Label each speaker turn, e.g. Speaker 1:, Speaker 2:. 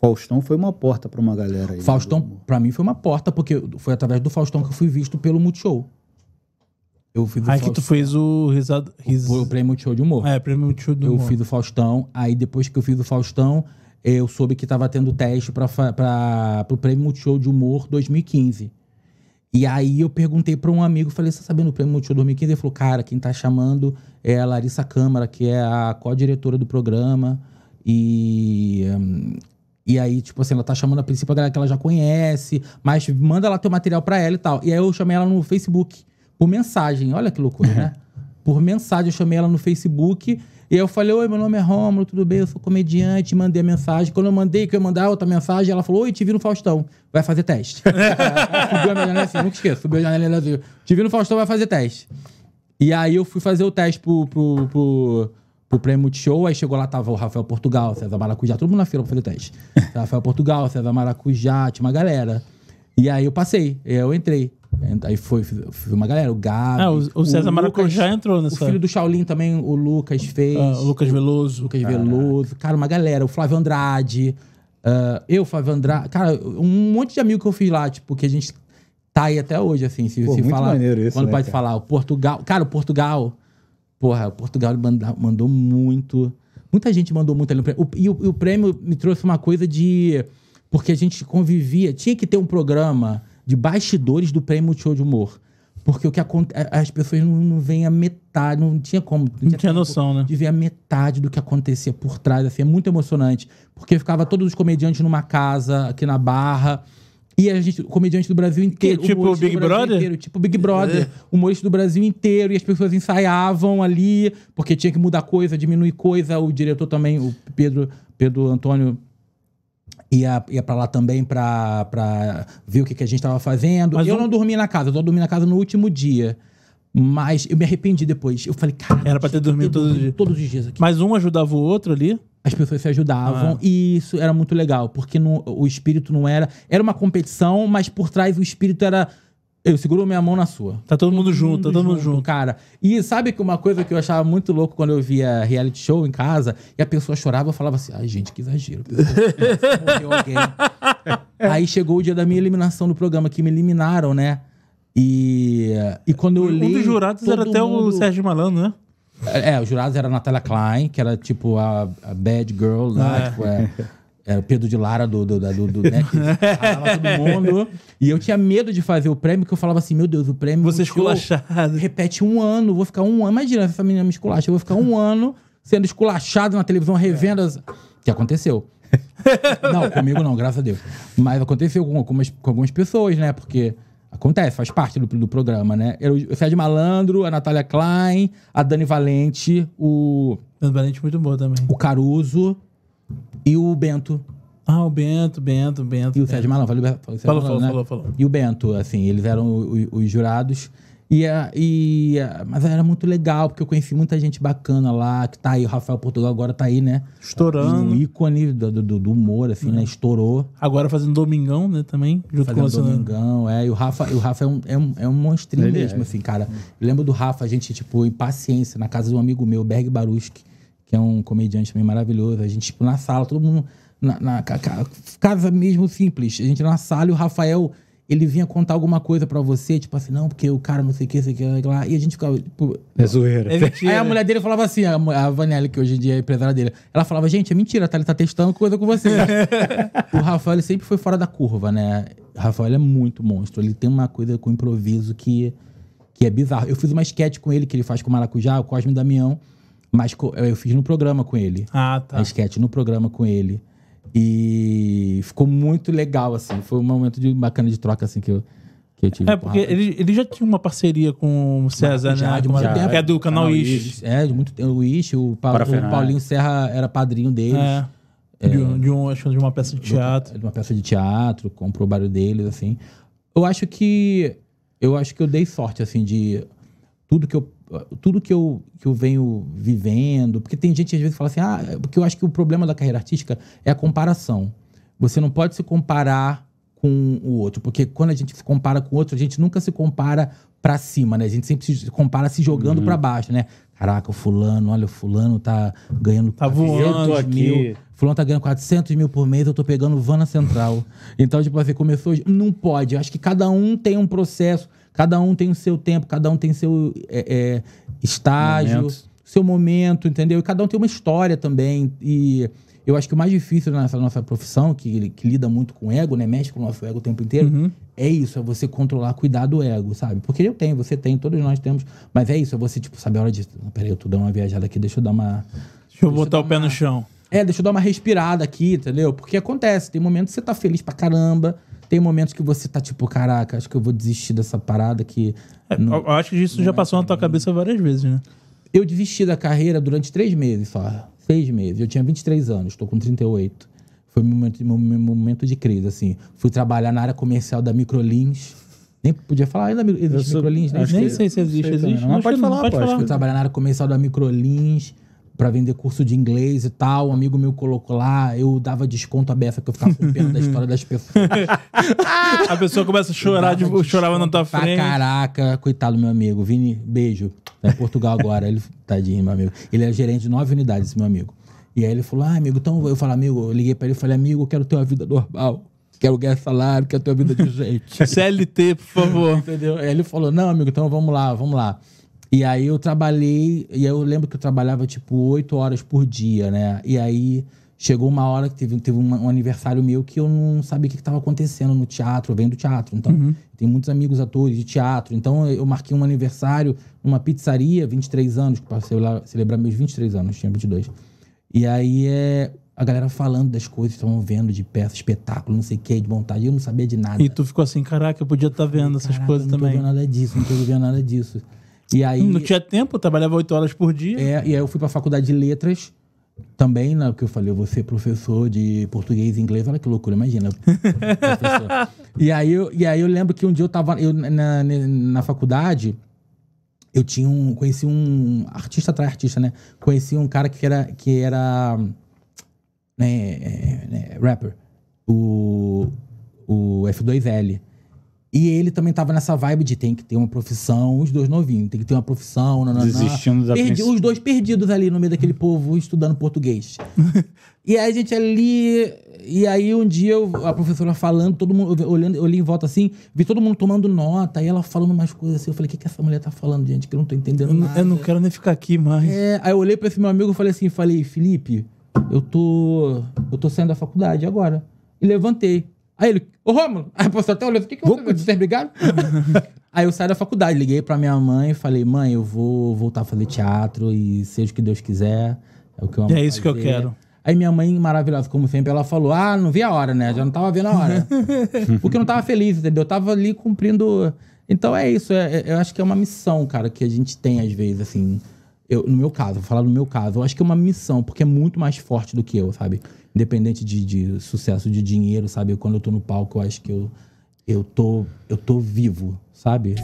Speaker 1: Faustão foi uma porta para uma galera aí. Né, Faustão, para mim, foi uma porta, porque foi através do Faustão que eu fui visto pelo Multishow. Eu fui do aí Faustão. que tu fez o risado. Ris... O, o prêmio Multishow de humor. É, prêmio Multishow de humor. Eu fiz do Faustão, aí depois que eu fiz do Faustão, eu soube que estava tendo teste para o prêmio Multishow de humor 2015. E aí eu perguntei para um amigo, falei, você tá sabendo o prêmio Multishow 2015? Ele falou, cara, quem tá chamando é a Larissa Câmara, que é a co-diretora do programa. E hum, e aí, tipo assim, ela tá chamando a principal galera que ela já conhece, mas manda lá teu material pra ela e tal. E aí eu chamei ela no Facebook, por mensagem. Olha que loucura, né? Por mensagem, eu chamei ela no Facebook. E aí eu falei, oi, meu nome é Rômulo, tudo bem? Eu sou comediante, mandei a mensagem. Quando eu mandei, que eu ia mandar outra mensagem, ela falou, oi, te vi no Faustão, vai fazer teste. subiu a janela assim, nunca esqueço, subiu a janela assim, te vi no Faustão, vai fazer teste. E aí eu fui fazer o teste pro, pro, pro pro prêmio Multishow, aí chegou lá, tava o Rafael Portugal, César Maracujá, todo mundo na fila pra fazer o teste. Rafael Portugal, César Maracujá, tinha uma galera. E aí eu passei, eu entrei. Aí foi, foi uma galera, o Gabi. Ah, o, o César Maracujá já entrou nessa. O filho do Shaolin também, o Lucas fez. Ah, o Lucas Veloso. O Lucas Caraca. Veloso. Cara, uma galera. O Flávio Andrade. Uh, eu, Flávio Andrade. Cara, um monte de amigo que eu fiz lá, tipo, que a gente tá aí até hoje, assim. Se, Pô, se falar. Isso, quando né, pode cara? falar, o Portugal. Cara, o Portugal. Porra, o Portugal manda, mandou muito. Muita gente mandou muito ali. O, e, o, e o prêmio me trouxe uma coisa de. Porque a gente convivia. Tinha que ter um programa de bastidores do prêmio Show de Humor. Porque o que acontece. As pessoas não, não veem a metade, não tinha como. Não, não tinha, tinha noção, né? De ver a metade do que acontecia por trás. Assim, é muito emocionante. Porque ficava todos os comediantes numa casa, aqui na Barra. E a gente, comediante do Brasil inteiro. tipo o Big Brother? Inteiro, tipo Big Brother. É. Humorista do Brasil inteiro. E as pessoas ensaiavam ali, porque tinha que mudar coisa, diminuir coisa. O diretor também, o Pedro, Pedro Antônio, ia, ia para lá também para pra ver o que, que a gente estava fazendo. Mas eu um... não dormi na casa, eu só dormi na casa no último dia. Mas eu me arrependi depois. Eu falei, cara. Era para ter dormido todos os dias. Todos os dias aqui. Mas um ajudava o outro ali? as pessoas se ajudavam ah. e isso era muito legal, porque no, o espírito não era. Era uma competição, mas por trás o espírito era. Eu seguro minha mão na sua. Tá todo, todo mundo, mundo junto, tá todo mundo junto. Cara, e sabe que uma coisa que eu achava muito louco quando eu via reality show em casa e a pessoa chorava, eu falava assim: ai, gente, que exagero. Morreu alguém. Aí chegou o dia da minha eliminação do programa, que me eliminaram, né? E, e quando eu olhei. Um dos jurados era até mundo... o Sérgio Malandro, né? É, os jurados era a Natália Klein, que era tipo a, a bad girl né? tipo, é, era é, o Pedro de Lara do, do, do, do né, todo mundo. E eu tinha medo de fazer o prêmio, que eu falava assim, meu Deus, o prêmio... Você esculachado. Repete um ano, vou ficar um ano... Imagina, essa menina me esculacha, eu vou ficar um ano sendo esculachado na televisão, revendo as... Que aconteceu. não, comigo não, graças a Deus. Mas aconteceu com, com, algumas, com algumas pessoas, né, porque... Acontece, faz parte do, do programa, né? o Fred Malandro, a Natália Klein, a Dani Valente, o. Dani Valente muito boa também. O Caruso e o Bento. Ah, o Bento, Bento, Bento. E o Sérgio Malandro. Falou, falou, falou, falou, né? falou, falou, E o Bento, assim, eles eram os, os jurados. E, e, mas era muito legal, porque eu conheci muita gente bacana lá, que tá aí, o Rafael Portugal agora tá aí, né? Estourando. Um ícone do, do, do humor, assim, né? é. né? Estourou. Agora fazendo Domingão, né, também? Junto fazendo com Domingão, é. E o Rafa, o Rafa é, um, é, um, é um monstrinho Ele mesmo, é. assim, cara. Eu lembro do Rafa, a gente, tipo, em paciência, na casa de um amigo meu, Berg Baruski, que é um comediante também maravilhoso. A gente, tipo, na sala, todo mundo... Na, na, na casa mesmo simples. A gente na sala e o Rafael ele vinha contar alguma coisa para você, tipo assim, não, porque o cara não sei o que, sei o que lá. E a gente ficava, tipo. É zoeira. É Aí a mulher dele falava assim, a, a Vanelli, que hoje em dia é empresária dele, ela falava, gente, é mentira, tá, ele tá testando coisa com você. o Rafael sempre foi fora da curva, né? O Rafael é muito monstro. Ele tem uma coisa com improviso que, que é bizarro. Eu fiz uma sketch com ele que ele faz com o Maracujá, o Cosme Damião, mas eu fiz no programa com ele. Ah, tá. A sketch no programa com ele. E e ficou muito legal, assim. Foi um momento de, bacana de troca, assim, que eu, que eu tive. É, porque ele, ele já tinha uma parceria com o César, já, né? De Que é do canal, canal É, de muito tempo. O Ish, o, Paulo, o Paulinho Serra era padrinho deles. É. É, de, um, de, um, acho, de uma peça de teatro. De uma peça de teatro, comprou o barulho deles, assim. Eu acho que. Eu acho que eu dei sorte, assim, de tudo que eu tudo que eu, que eu venho vivendo, porque tem gente que às vezes fala assim, ah, é porque eu acho que o problema da carreira artística é a comparação. Você não pode se comparar com o outro, porque quando a gente se compara com o outro, a gente nunca se compara para cima, né? A gente sempre se compara se jogando uhum. para baixo, né? Caraca, o fulano, olha, o fulano tá ganhando tá voando aqui. mil. Fulano tá ganhando 400 mil por mês, eu tô pegando vana central. então, tipo assim, começou... Não pode. Eu acho que cada um tem um processo, cada um tem o seu tempo, cada um tem seu é, é, estágio, seu momento, entendeu? E cada um tem uma história também. E eu acho que o mais difícil nessa nossa profissão, que, que lida muito com ego, né? Mexe com o nosso ego o tempo inteiro, uhum. é isso, é você controlar, cuidar do ego, sabe? Porque eu tenho, você tem, todos nós temos. Mas é isso, é você, tipo, saber a hora de. Ah, peraí, eu tô dando uma viajada aqui, deixa eu dar uma. Deixa eu botar o pé uma... no chão. É, deixa eu dar uma respirada aqui, entendeu? Porque acontece, tem momentos que você tá feliz pra caramba, tem momentos que você tá tipo, caraca, acho que eu vou desistir dessa parada que. É, não, eu acho que isso já é passou na tua cabeça várias vezes, né? Eu desisti da carreira durante três meses só seis meses. Eu tinha 23 anos, estou com 38. Foi meu momento, meu, meu momento de crise, assim. Fui trabalhar na área comercial da Microlins. Nem podia falar ainda existe Microlins, nem, nem sei se existe. Sei existe não, não, pode falar, pode, falar. Fui trabalhar na área comercial da Microlins para vender curso de inglês e tal. Um amigo meu colocou lá, eu dava desconto à beça que eu ficava com pena da história das pessoas. a pessoa começa a chorar, de, chorava na tua frente. Pra caraca, coitado meu amigo. Vini, beijo. Tá em Portugal agora. Ele, tadinho, meu amigo. Ele é gerente de nove unidades, meu amigo. E aí ele falou, ah, amigo, então eu falei, amigo, eu liguei para ele e falei, amigo, eu quero ter uma vida normal. Quero ganhar salário, quero ter uma vida de gente. CLT, por favor. Entendeu? Aí ele falou, não, amigo, então vamos lá, vamos lá. E aí eu trabalhei, e aí eu lembro que eu trabalhava tipo oito horas por dia, né? E aí chegou uma hora que teve, teve um, um aniversário meu que eu não sabia o que estava acontecendo no teatro, eu venho do teatro, então uhum. tem muitos amigos atores de teatro, então eu marquei um aniversário numa pizzaria, 23 anos, para celebrar, celebrar meus 23 anos, tinha 22. E aí é a galera falando das coisas, estavam vendo de peça, espetáculo, não sei o que, de vontade, eu não sabia de nada. E tu ficou assim, caraca, eu podia estar tá vendo essas caraca, coisas também. Não tô vendo nada disso, não tô vendo nada disso. E aí, não tinha tempo, eu trabalhava oito horas por dia. É, e aí eu fui para a faculdade de letras, também, na, né, que eu falei, eu vou ser professor de português e inglês, olha que loucura, imagina. e, aí eu, e aí eu lembro que um dia eu tava eu, na, na, na faculdade, eu tinha um, conheci um artista atrás artista, né? Conheci um cara que era, que era né, é, é, né rapper, o, o F2L. E ele também tava nessa vibe de tem que ter uma profissão, os dois novinhos, tem que ter uma profissão, nananá. Desistindo da Perdi, Os dois perdidos ali no meio daquele povo estudando português. e aí a gente ali. E aí um dia eu, a professora falando, todo mundo olhando, olhei em volta assim, vi todo mundo tomando nota, e ela falando umas coisas assim. Eu falei, o que, que essa mulher tá falando, gente? Que eu não tô entendendo eu, nada. Eu não quero nem ficar aqui mais. É, aí eu olhei pra esse meu amigo e falei assim, falei, Felipe, eu tô. Eu tô saindo da faculdade agora. E levantei. Aí ele, ô Romulo, aí o professor até olhou, o que que eu vou brigaram? aí eu saí da faculdade, liguei pra minha mãe e falei, mãe, eu vou voltar a fazer teatro e seja o que Deus quiser, é o que eu amo é isso fazer. que eu quero. Aí minha mãe, maravilhosa como sempre, ela falou, ah, não vi a hora, né? Já não tava vendo a hora. Porque eu não tava feliz, entendeu? Eu tava ali cumprindo... Então é isso, é, é, eu acho que é uma missão, cara, que a gente tem às vezes, assim... Eu, no meu caso, vou falar no meu caso, eu acho que é uma missão, porque é muito mais forte do que eu, sabe? independente de, de sucesso, de dinheiro, sabe? Quando eu tô no palco, eu acho que eu, eu, tô, eu tô vivo, sabe?